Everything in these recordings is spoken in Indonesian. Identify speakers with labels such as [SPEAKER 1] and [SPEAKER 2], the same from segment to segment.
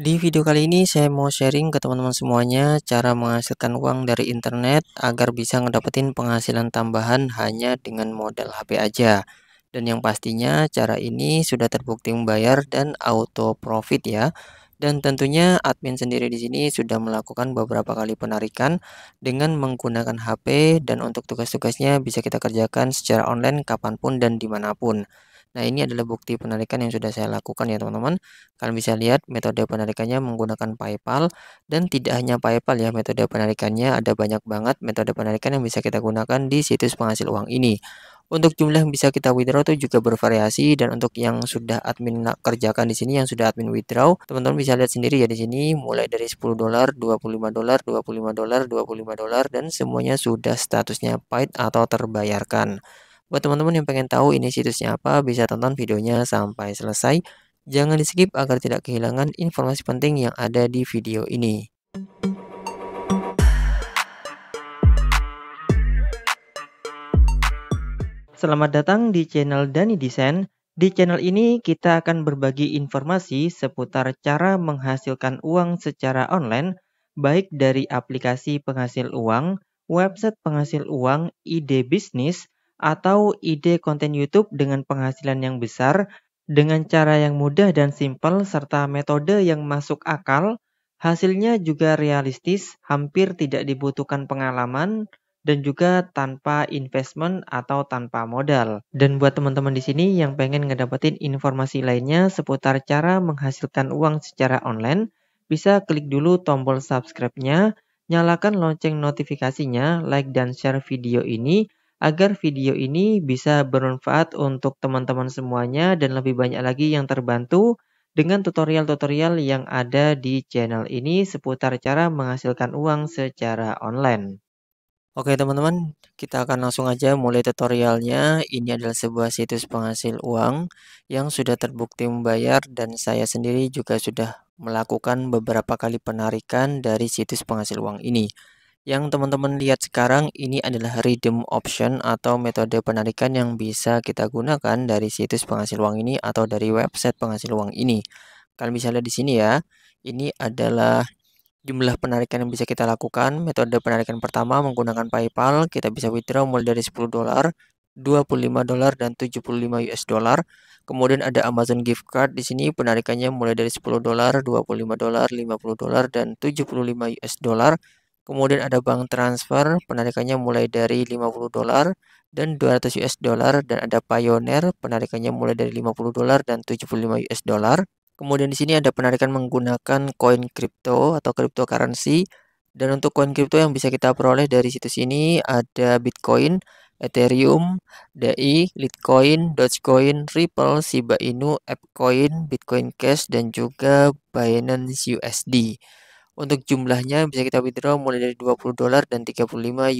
[SPEAKER 1] Di video kali ini saya mau sharing ke teman-teman semuanya cara menghasilkan uang dari internet agar bisa ngedapetin penghasilan tambahan hanya dengan modal HP aja. Dan yang pastinya cara ini sudah terbukti membayar dan auto profit ya. Dan tentunya admin sendiri di sini sudah melakukan beberapa kali penarikan dengan menggunakan HP dan untuk tugas-tugasnya bisa kita kerjakan secara online kapanpun dan dimanapun. Nah, ini adalah bukti penarikan yang sudah saya lakukan ya, teman-teman. Kalian bisa lihat metode penarikannya menggunakan PayPal dan tidak hanya PayPal ya, metode penarikannya ada banyak banget metode penarikan yang bisa kita gunakan di situs penghasil uang ini. Untuk jumlah yang bisa kita withdraw itu juga bervariasi dan untuk yang sudah admin kerjakan di sini yang sudah admin withdraw, teman-teman bisa lihat sendiri ya di sini mulai dari 10 dolar, 25 dolar, 25 dolar, 25 dolar dan semuanya sudah statusnya paid atau terbayarkan. Buat teman-teman yang pengen tahu ini situsnya apa, bisa tonton videonya sampai selesai. Jangan di skip agar tidak kehilangan informasi penting yang ada di video ini. Selamat datang di channel Dani Desain. Di channel ini kita akan berbagi informasi seputar cara menghasilkan uang secara online, baik dari aplikasi penghasil uang, website penghasil uang, ide bisnis, atau ide konten YouTube dengan penghasilan yang besar dengan cara yang mudah dan simpel serta metode yang masuk akal, hasilnya juga realistis, hampir tidak dibutuhkan pengalaman, dan juga tanpa investment atau tanpa modal. Dan buat teman-teman di sini yang pengen ngedapetin informasi lainnya seputar cara menghasilkan uang secara online, bisa klik dulu tombol subscribe-nya, nyalakan lonceng notifikasinya, like dan share video ini agar video ini bisa bermanfaat untuk teman-teman semuanya dan lebih banyak lagi yang terbantu dengan tutorial-tutorial yang ada di channel ini seputar cara menghasilkan uang secara online. Oke teman-teman, kita akan langsung aja mulai tutorialnya. Ini adalah sebuah situs penghasil uang yang sudah terbukti membayar dan saya sendiri juga sudah melakukan beberapa kali penarikan dari situs penghasil uang ini. Yang teman-teman lihat sekarang ini adalah redeem option atau metode penarikan yang bisa kita gunakan dari situs penghasil uang ini atau dari website penghasil uang ini. Kalian bisa lihat di sini ya. Ini adalah jumlah penarikan yang bisa kita lakukan. Metode penarikan pertama menggunakan PayPal, kita bisa withdraw mulai dari 10 dolar, 25 dolar dan 75 US dollar. Kemudian ada Amazon gift card di sini penarikannya mulai dari 10 dolar, 25 dolar, 50 dolar dan 75 US dollar Kemudian ada bank transfer, penarikannya mulai dari 50 dolar dan 200 US dollar dan ada Pioneer, penarikannya mulai dari 50 dolar dan 75 US dollar. Kemudian di sini ada penarikan menggunakan koin kripto atau cryptocurrency. Dan untuk koin kripto yang bisa kita peroleh dari situs ini ada Bitcoin, Ethereum, DAI, Litecoin, Dogecoin, Ripple, Shiba Inu, Appcoin, Bitcoin Cash, dan juga Binance USD. Untuk jumlahnya bisa kita withdraw mulai dari 20 dolar dan 35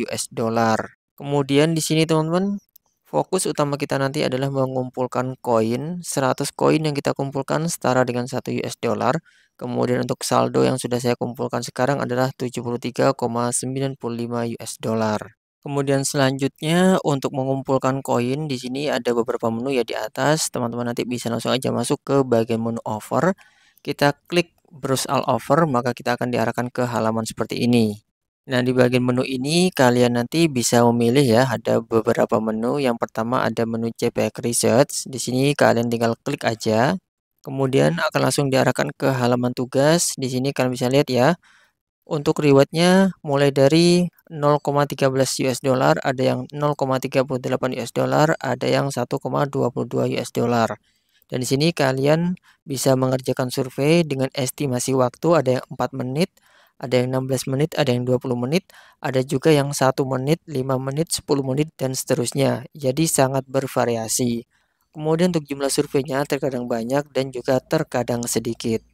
[SPEAKER 1] US dollar. Kemudian di sini teman-teman, fokus utama kita nanti adalah mengumpulkan koin. 100 koin yang kita kumpulkan setara dengan 1 US dollar. Kemudian untuk saldo yang sudah saya kumpulkan sekarang adalah 73,95 US dollar. Kemudian selanjutnya untuk mengumpulkan koin di sini ada beberapa menu ya di atas. Teman-teman nanti bisa langsung aja masuk ke bagian menu offer. Kita klik browse all over, maka kita akan diarahkan ke halaman seperti ini. Nah, di bagian menu ini kalian nanti bisa memilih ya, ada beberapa menu. Yang pertama ada menu JPEG Research. Di sini kalian tinggal klik aja. Kemudian akan langsung diarahkan ke halaman tugas. Di sini kalian bisa lihat ya. Untuk rewardnya mulai dari 0,13 US dollar, ada yang 0,38 US dollar, ada yang 1,22 US dollar. Dan di sini kalian bisa mengerjakan survei dengan estimasi waktu ada yang 4 menit, ada yang 16 menit, ada yang 20 menit, ada juga yang 1 menit, 5 menit, 10 menit, dan seterusnya. Jadi sangat bervariasi. Kemudian untuk jumlah surveinya terkadang banyak dan juga terkadang sedikit.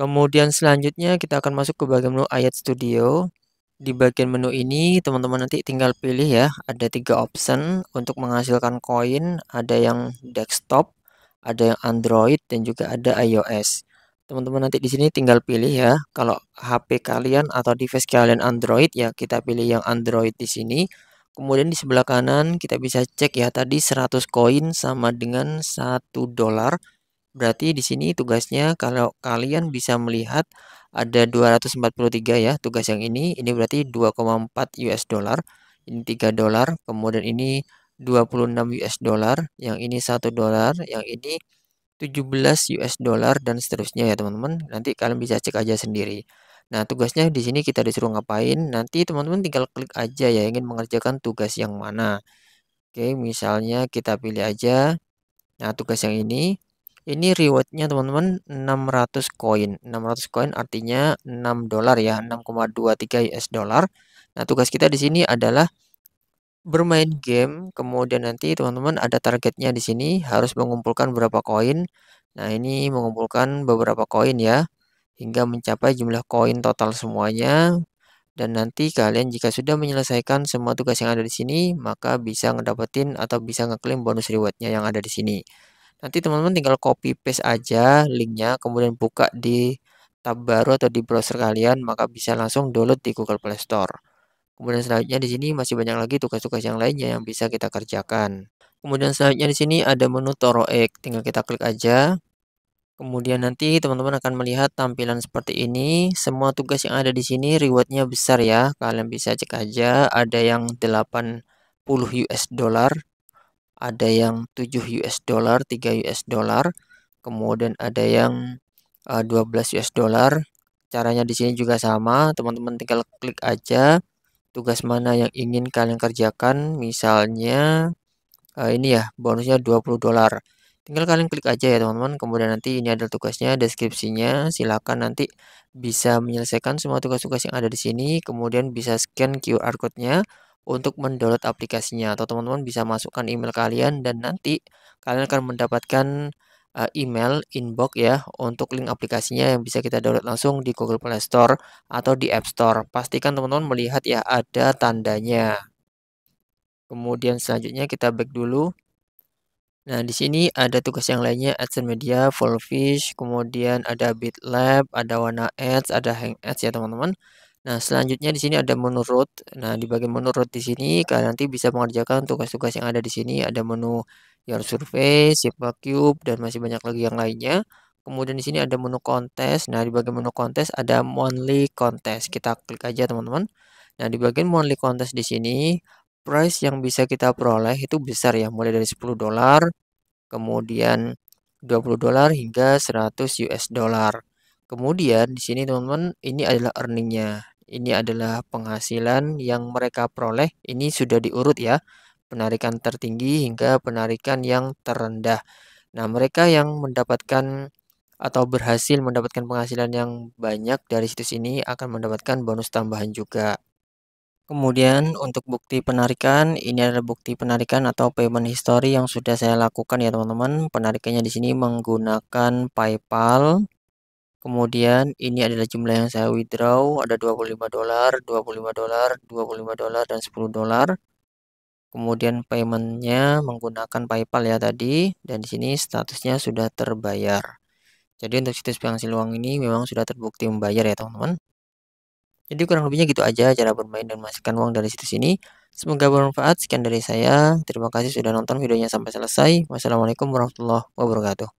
[SPEAKER 1] Kemudian selanjutnya kita akan masuk ke bagian menu ayat studio. Di bagian menu ini teman-teman nanti tinggal pilih ya. Ada tiga option untuk menghasilkan koin. Ada yang desktop, ada yang Android dan juga ada iOS. Teman-teman nanti di sini tinggal pilih ya. Kalau HP kalian atau device kalian Android ya kita pilih yang Android di sini. Kemudian di sebelah kanan kita bisa cek ya tadi 100 koin sama dengan 1 dolar. Berarti di sini tugasnya kalau kalian bisa melihat ada 243 ya tugas yang ini. Ini berarti 2,4 US dollar, ini 3 dolar, kemudian ini 26 US dollar, yang ini 1 dolar, yang ini 17 US dollar dan seterusnya ya teman-teman. Nanti kalian bisa cek aja sendiri. Nah, tugasnya di sini kita disuruh ngapain. Nanti teman-teman tinggal klik aja ya ingin mengerjakan tugas yang mana. Oke, misalnya kita pilih aja nah tugas yang ini. Ini rewardnya teman-teman 600 koin. 600 koin artinya 6 dollar ya, 6,23 US dollar. Nah, tugas kita di sini adalah bermain game, kemudian nanti teman-teman ada targetnya di sini harus mengumpulkan berapa koin. Nah, ini mengumpulkan beberapa koin ya hingga mencapai jumlah koin total semuanya. Dan nanti kalian jika sudah menyelesaikan semua tugas yang ada di sini, maka bisa ngedapetin atau bisa ngeklaim bonus rewardnya yang ada di sini. Nanti teman-teman tinggal copy paste aja linknya, kemudian buka di tab baru atau di browser kalian, maka bisa langsung download di Google Play Store. Kemudian selanjutnya di sini masih banyak lagi tugas-tugas yang lainnya yang bisa kita kerjakan. Kemudian selanjutnya di sini ada menu Toroek, tinggal kita klik aja. Kemudian nanti teman-teman akan melihat tampilan seperti ini. Semua tugas yang ada di sini rewardnya besar ya. Kalian bisa cek aja, ada yang 80 US dollar, ada yang 7 US dollar, 3 US dollar, kemudian ada yang 12 eh, US dollar. Caranya di sini juga sama, teman-teman tinggal klik aja tugas mana yang ingin kalian kerjakan. Misalnya uh, ini ya, bonusnya 20 dolar. Tinggal kalian klik aja ya teman-teman. Kemudian nanti ini adalah tugasnya, deskripsinya. Silakan nanti bisa menyelesaikan semua tugas-tugas yang ada di sini. Kemudian bisa scan QR code-nya untuk mendownload aplikasinya. Atau teman-teman bisa masukkan email kalian dan nanti kalian akan mendapatkan Eh, email inbox ya untuk link aplikasinya yang bisa kita download langsung di Google Play Store atau di App Store. Pastikan teman-teman melihat ya ada tandanya. Kemudian selanjutnya kita back dulu. Nah, di sini ada tugas yang lainnya AdSense Media, Full Fish, kemudian ada BitLab, ada Wana Ads, ada Hang Ads ya teman-teman. Nah, selanjutnya di sini ada menu root. Nah, di bagian menu root di sini kalian nanti bisa mengerjakan tugas-tugas yang ada di sini. Ada menu your survey, shape cube dan masih banyak lagi yang lainnya. Kemudian di sini ada menu kontes. Nah, di bagian menu kontes ada monthly kontes. Kita klik aja, teman-teman. Nah, di bagian monthly kontes di sini price yang bisa kita peroleh itu besar ya, mulai dari 10 dolar, kemudian 20 dolar hingga 100 US dollar. Kemudian di sini teman-teman ini adalah earningnya ini adalah penghasilan yang mereka peroleh. Ini sudah diurut ya, penarikan tertinggi hingga penarikan yang terendah. Nah, mereka yang mendapatkan atau berhasil mendapatkan penghasilan yang banyak dari situs ini akan mendapatkan bonus tambahan juga. Kemudian untuk bukti penarikan, ini adalah bukti penarikan atau payment history yang sudah saya lakukan ya teman-teman. Penarikannya di sini menggunakan PayPal Kemudian ini adalah jumlah yang saya withdraw, ada 25 dolar, 25 dolar, 25 dolar dan 10 dolar. Kemudian paymentnya menggunakan PayPal ya tadi dan di sini statusnya sudah terbayar. Jadi untuk situs penghasil uang ini memang sudah terbukti membayar ya teman-teman. Jadi kurang lebihnya gitu aja cara bermain dan masukkan uang dari situs ini. Semoga bermanfaat. Sekian dari saya. Terima kasih sudah nonton videonya sampai selesai. Wassalamualaikum warahmatullahi wabarakatuh.